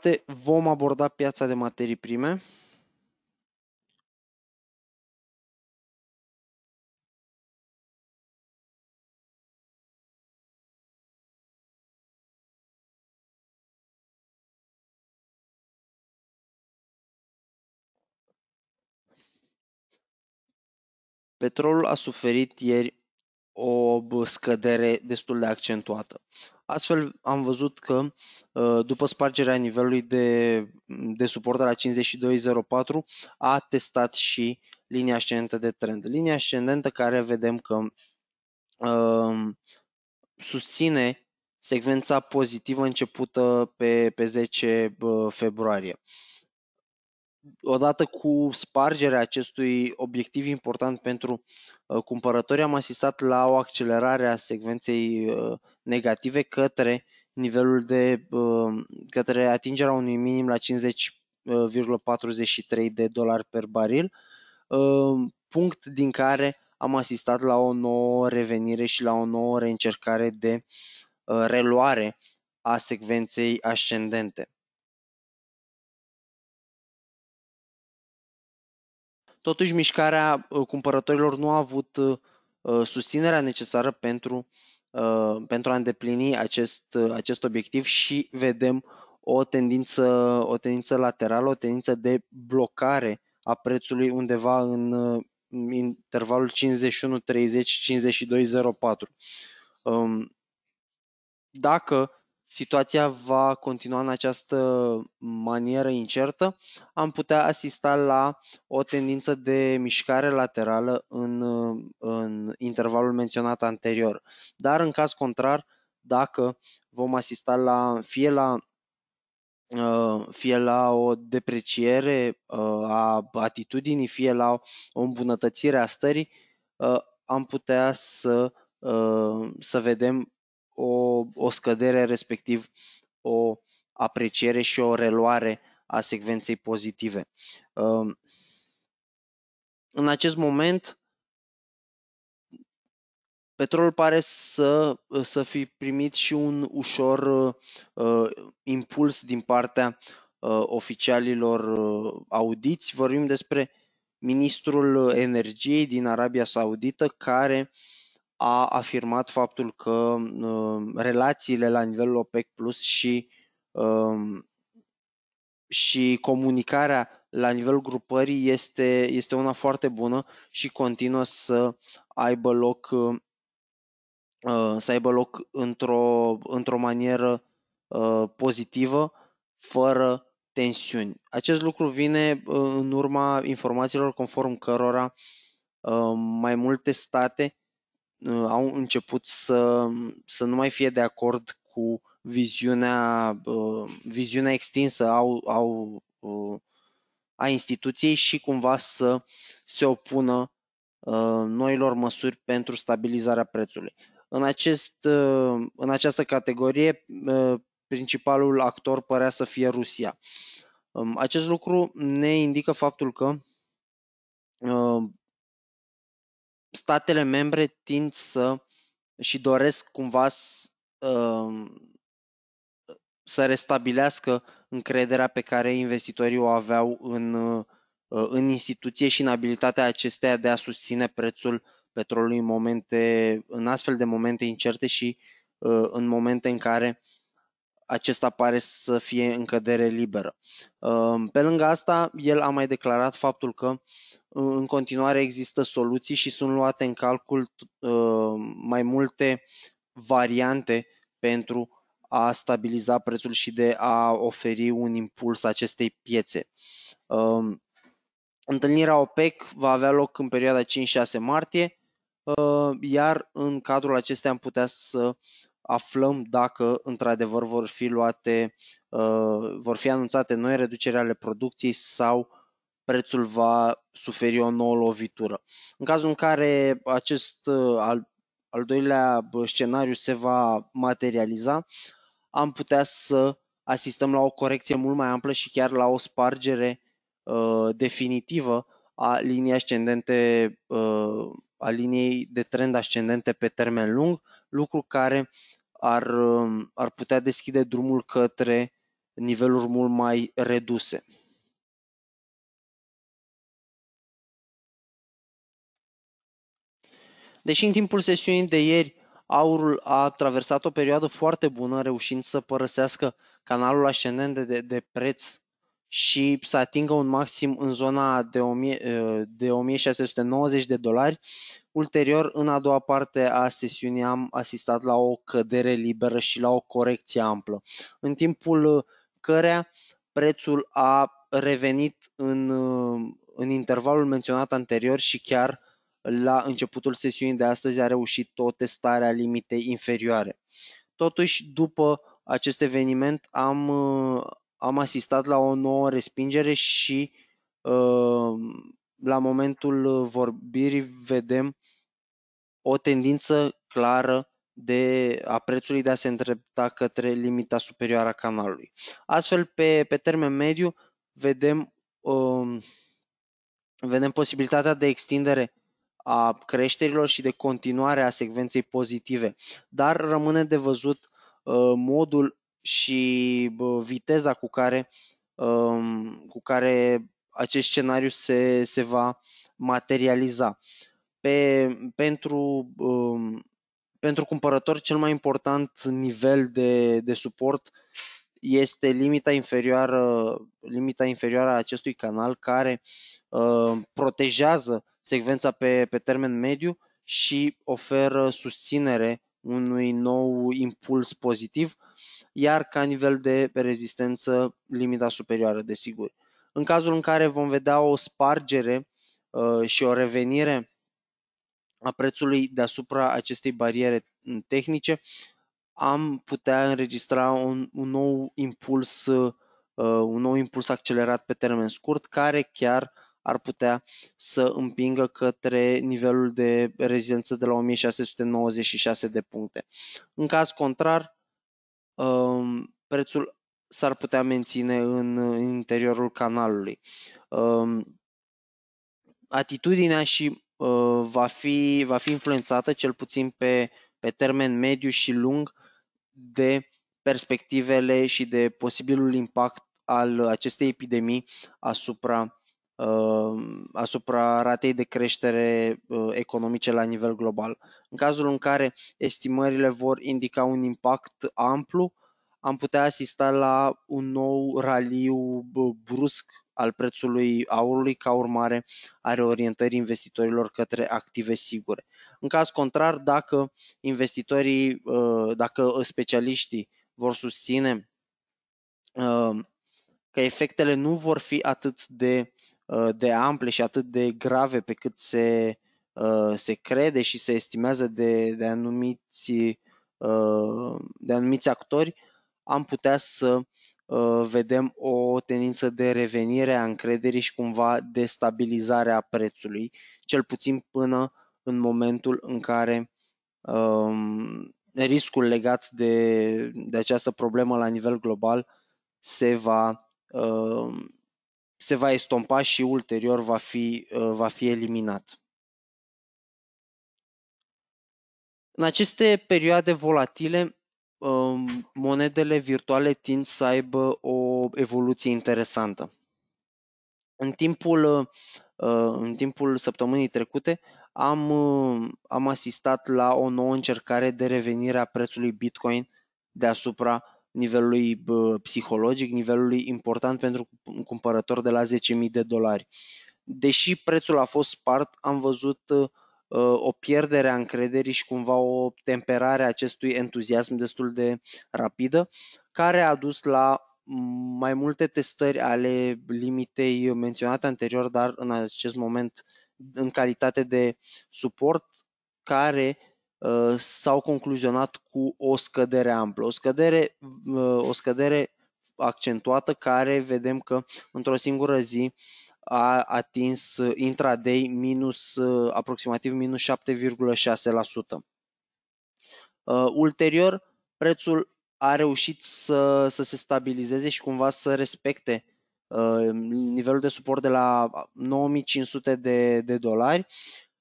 parte vom aborda piața de materii prime. Petrolul a suferit ieri o scădere destul de accentuată. Astfel am văzut că uh, după spargerea nivelului de, mm, de suport de la 52.04 a testat și linia ascendentă de trend. Linia ascendentă care vedem că uh, susține secvența pozitivă începută pe, pe 10 februarie. Odată cu spargerea acestui obiectiv important pentru Ă, cumpărătorii am asistat la o accelerare a secvenței ă, negative către nivelul de ă, către atingerea unui minim la 50,43 de dolari per baril, punct din care am asistat la o nouă revenire și la o nouă reîncercare de reluare a secvenței ascendente. Totuși, mișcarea uh, cumpărătorilor nu a avut uh, uh, susținerea necesară pentru, pentru a îndeplini acest, acest obiectiv și vedem o tendință, o tendință laterală, o tendință de blocare a prețului undeva în intervalul 51 30 52 04. Dacă situația va continua în această manieră incertă, am putea asista la o tendință de mișcare laterală în, în intervalul menționat anterior. Dar în caz contrar, dacă vom asista la fie la uh, fie la o depreciere uh, a atitudinii, fie la o îmbunătățire a stării, uh, am putea să, să vedem o, o scădere, respectiv o apreciere și o reluare a secvenței pozitive. Um, în acest moment, petrolul pare să, să fi primit și un ușor uh, impuls din partea uh, oficialilor uh, audiți. Vorbim despre ministrul energiei din Arabia Saudită, care uh, a afirmat faptul că uh, relațiile la nivelul OPEC Plus și, um, și comunicarea la nivelul grupării este, este una foarte bună și continuă să aibă loc uh, să aibă loc într-o, într-o manieră uh, pozitivă, fără tensiuni. Acest lucru vine în urma informațiilor conform cărora mai multe state Uh, au început să, să nu mai fie de acord cu viziunea, uh, viziunea extinsă au, au, uh, a instituției și cumva să se opună noilor măsuri pentru stabilizarea prețului. În, acest, în această categorie, principalul actor părea să fie Rusia. Um, acest lucru ne indică faptul că statele membre tind să și doresc cumva să, um, să restabilească încrederea pe care investitorii o aveau în, uh, în instituție și în abilitatea acesteia de a susține prețul petrolului în, momente, în astfel de momente incerte și uh, în momente în care acesta pare să fie în cădere liberă. Ehm, pe lângă asta, el a mai declarat faptul că în continuare există soluții și sunt luate în calcul ehm, mai multe variante pentru a stabiliza prețul și de a oferi un impuls acestei piețe. Ehm, întâlnirea OPEC va avea loc în perioada 5-6 martie, iar în cadrul acestei am putea să aflăm dacă într-adevăr vor fi luate, uh, vor fi anunțate noi reduceri ale producției sau prețul va suferi o nouă lovitură. În cazul în care acest uh, al, al doilea uh, scenariu se va materializa, am putea să asistăm la o corecție mult mai amplă și chiar la o spargere uh, definitivă a liniei ascendente, uh, a liniei de trend ascendente pe termen lung, lucru care ar, um, ar putea deschide drumul către niveluri mult mai reduse. Deși în timpul sesiunii de ieri aurul a traversat o perioadă foarte bună, reușind să părăsească canalul ascendent de, de preț și să atingă un maxim în zona de, 1000, uh, de 1690 de dolari, Ulterior, în a doua parte a sesiunii, am asistat la o cădere liberă și la o corecție amplă, în timpul cărea prețul a revenit în, în intervalul menționat anterior și chiar la începutul sesiunii de astăzi a reușit o testare a limitei inferioare. Totuși, după acest eveniment am, am asistat la o nouă respingere și uh, la momentul vorbirii vedem o tendință clară de, a prețului de a se îndrepta către limita superioară a canalului. Astfel, pe, pe termen mediu, vedem, um, vedem posibilitatea de extindere a creșterilor și de continuare a secvenței pozitive, dar rămâne de văzut uh, modul și uh, viteza cu care, um, cu care acest scenariu se, se va materializa pe, pentru, um, pentru cumpărător cel mai important nivel de, de suport este limita inferioară, limita inferioară a acestui canal care uh, protejează secvența pe, pe termen mediu și oferă susținere unui nou impuls pozitiv, iar ca nivel de rezistență limita superioară, desigur. În cazul în care vom vedea o spargere uh, și o revenire a prețului deasupra acestei bariere mm, tehnice, am putea înregistra un, un nou impuls, uh, un nou impuls accelerat pe termen scurt, care chiar ar putea să împingă către nivelul de rezidență de la 1696 de puncte. În caz contrar, uh, prețul s-ar putea menține în interiorul canalului. Uh, atitudinea și Uh, va fi, va fi influențată cel puțin pe, pe termen mediu și lung de perspectivele și de posibilul impact al acestei epidemii asupra, uh, asupra ratei de creștere uh, economice la nivel global. În cazul în care estimările vor indica un impact amplu, am putea asista la un nou raliu brusc al prețului aurului, ca urmare are orientări investitorilor către active sigure. În caz contrar, dacă investitorii, uh, dacă specialiștii vor susține uh, că efectele nu vor fi atât de, uh, de ample și atât de grave pe cât se, se crede și se estimează de, de, anumiți, de anumiți actori, am putea să Uh, vedem o tendință de revenire a încrederii și cumva stabilizare a prețului, cel puțin până în momentul în care um, riscul legat de, de această problemă la nivel global se va, uh, se va estompa și ulterior va fi, uh, va fi eliminat. În aceste perioade volatile, monedele virtuale tind să aibă o evoluție interesantă. În timpul, ă, în timpul săptămânii trecute am, am asistat la o nouă încercare de revenire a prețului Bitcoin deasupra nivelului psihologic, nivelului important pentru un cumpărător de la 10.000 de dolari. Deși prețul a fost spart, am văzut uh, Uh, o pierdere a încrederii și cumva o temperare a acestui entuziasm destul de rapidă, care a dus la mai multe testări ale limitei menționate anterior, dar în acest moment în calitate de suport, care uh, s-au concluzionat cu o scădere amplă, o scădere, uh, o scădere accentuată care vedem că într-o singură zi a atins uh, intraday minus, uh, aproximativ minus 7,6%. Uh, ulterior, prețul a reușit să, să se stabilizeze și cumva să respecte nivelul de suport de la 9500 de, de dolari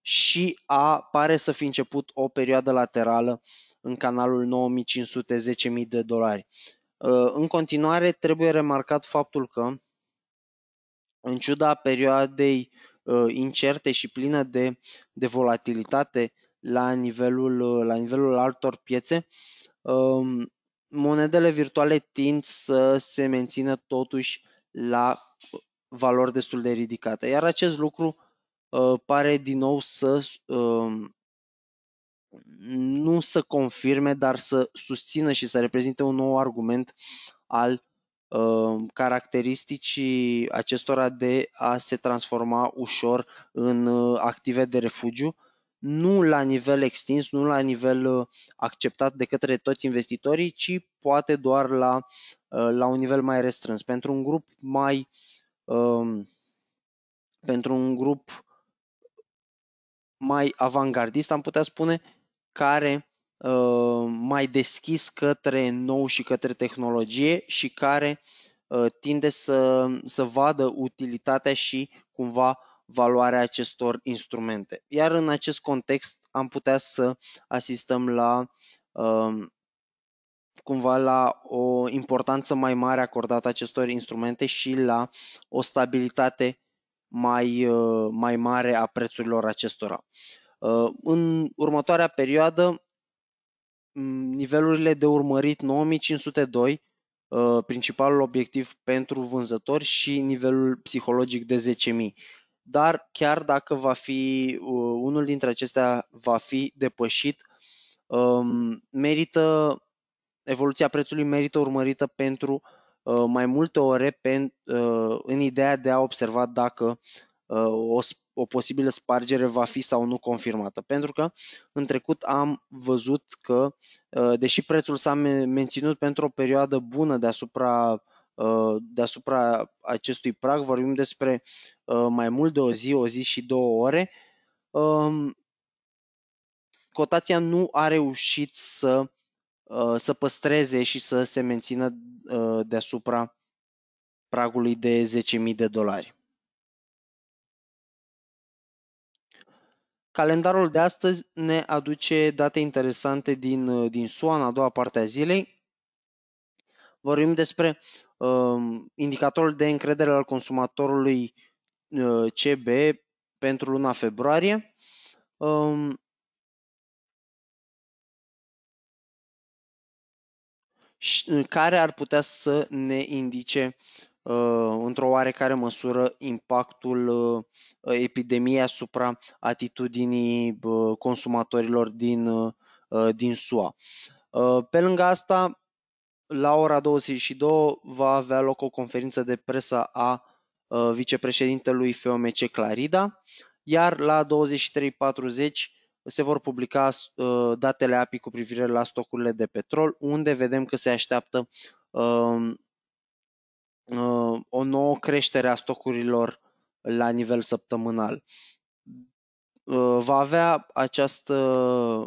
și a pare să fi început o perioadă laterală în canalul 9500-10.000 de dolari. În continuare, trebuie remarcat faptul că în ciuda perioadei uh, incerte și plină de, de volatilitate la nivelul, uh, la nivelul altor piețe, um, monedele virtuale tind să se mențină totuși la valori destul de ridicate. Iar acest lucru uh, pare din nou să um, nu să confirme, dar să susțină și să reprezinte un nou argument al Uh, caracteristicii acestora de a se transforma ușor în uh, active de refugiu, nu la nivel extins, nu la nivel uh, acceptat de către toți investitorii, ci poate doar la, la un nivel mai restrâns. Pentru un grup mai um, pentru un grup mai avangardist, am putea spune, care Uh, mai deschis către nou și către tehnologie și care uh, tinde să, să vadă utilitatea și cumva valoarea acestor instrumente. Iar în acest context am putea să asistăm la uh, cumva la o importanță mai mare acordată acestor instrumente și la o stabilitate mai, mai mare a prețurilor acestora. În următoarea perioadă Mm, nivelurile de urmărit 9502, uh, principalul obiectiv pentru vânzători și nivelul psihologic de 10.000. Dar chiar dacă va fi uh, unul dintre acestea va fi depășit, um, merită evoluția prețului merită urmărită pentru uh, mai multe ore în ideea de a observa dacă o o posibilă spargere va fi sau nu confirmată. Pentru că în trecut am văzut că, uh, deși prețul s-a menținut pentru o perioadă bună deasupra, uh, deasupra acestui prag, vorbim despre uh, mai mult de o zi, o zi și două ore, um, cotația nu a reușit să, să păstreze și să se mențină deasupra pragului de 10.000 de dolari. Calendarul de astăzi ne aduce date interesante din, uh, din SUA, în a doua parte a zilei. Vorbim despre uh, indicatorul de încredere al consumatorului uh, CB pentru luna februarie. Um, uh, care ar putea să ne indice Uh, într-o oarecare măsură impactul uh, epidemiei asupra atitudinii uh, consumatorilor din, din SUA. Pe lângă asta, la ora 22 va avea loc o conferință de presă a vicepreședintelui FOMC Clarida, iar la 23.40 se vor publica datele API cu privire la stocurile de petrol, unde vedem că se așteaptă Uh, o nouă creștere a stocurilor la nivel săptămânal. Uh, va avea această,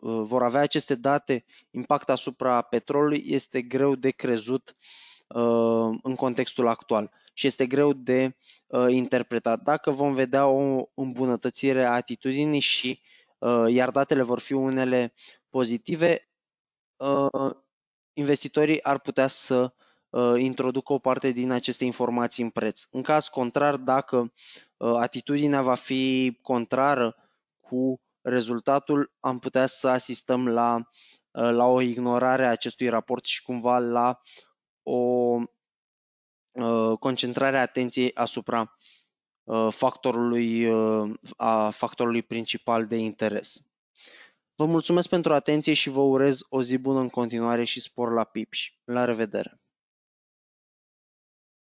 uh, vor avea aceste date impact asupra petrolului este greu de crezut în contextul actual și este greu de interpretat. Dacă vom vedea o îmbunătățire a atitudinii și iar datele vor fi unele pozitive, investitorii ar putea să Uh, introducă o parte din aceste informații în preț. În caz contrar, dacă uh, atitudinea va fi contrară cu rezultatul, am putea să asistăm la, uh, la o ignorare a acestui raport și cumva la o concentrare a atenției asupra factorului, a factorului principal de interes. Vă mulțumesc pentru atenție și vă urez o zi bună în continuare și spor la pipși. La revedere!